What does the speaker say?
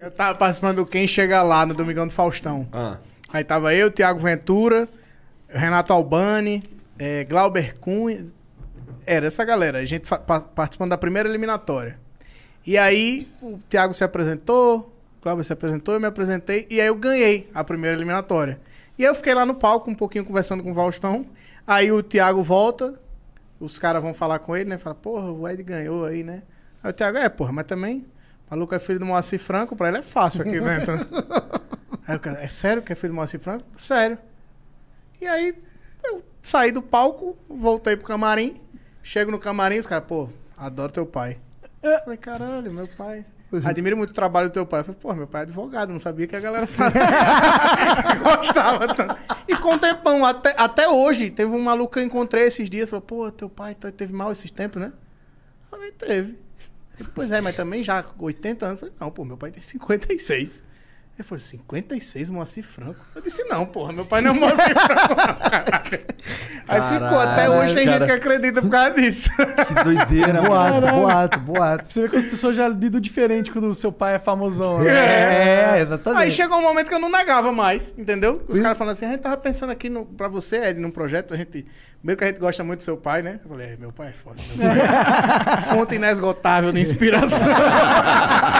Eu tava participando do Quem Chega Lá no Domingão do Faustão. Ah. Aí tava eu, Thiago Ventura, Renato Albani, é, Glauber Cunha. Era essa galera, a gente participando da primeira eliminatória. E aí o Thiago se apresentou, o Glauber se apresentou, eu me apresentei e aí eu ganhei a primeira eliminatória. E aí eu fiquei lá no palco um pouquinho conversando com o Faustão. Aí o Thiago volta, os caras vão falar com ele, né? Fala, porra, o Ed ganhou aí, né? Aí o Thiago, é, porra, mas também Maluco é filho do Moacir Franco, pra ele é fácil aqui dentro. Né? aí o cara, é sério que é filho do Moacir Franco? Sério. E aí eu saí do palco, voltei pro camarim, chego no camarim, os caras, pô, adoro teu pai. É. Eu falei, caralho, meu pai. Uhum. Admiro muito o trabalho do teu pai. Eu falei, pô, meu pai é advogado, não sabia que a galera sabe. Gostava tanto. E ficou um tempão, até, até hoje. Teve um maluco que eu encontrei esses dias, falou, pô, teu pai tá, teve mal esses tempos, né? Eu falei, teve. Pois é, mas também já 80 anos. Falei, não, pô, meu pai tem 56. Ele falou, 56 Moacir Franco? Eu disse, não, porra, meu pai não é Moacir Franco. Aí ficou, até hoje tem cara. gente que acredita por causa disso. Que doideira, boato, boato, boato. Você vê que as pessoas já lidam diferente quando o seu pai é famosão. Né? É. é exatamente. Aí chegou um momento que eu não negava mais, entendeu? Os caras falando assim, a gente tava pensando aqui no, pra você, Ed, num projeto, a gente... Primeiro que a gente gosta muito do seu pai, né? Eu falei, é, meu pai é, é foda. Fonte inesgotável de inspiração.